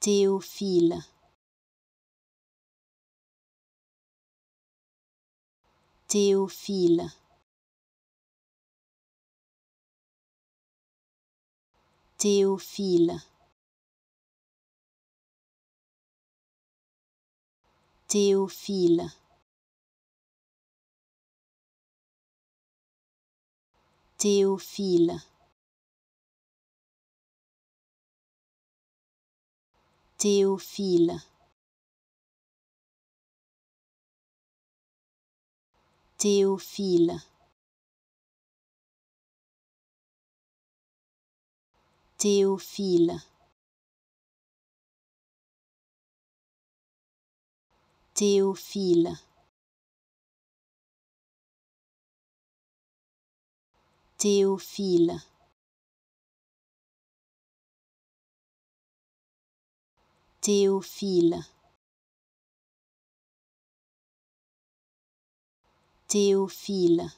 Théophile. Théophile. Théophile. Théophile. Théophile. Théophile. Théophile. Théophile. Théophile. Théophile. Théophile Théophile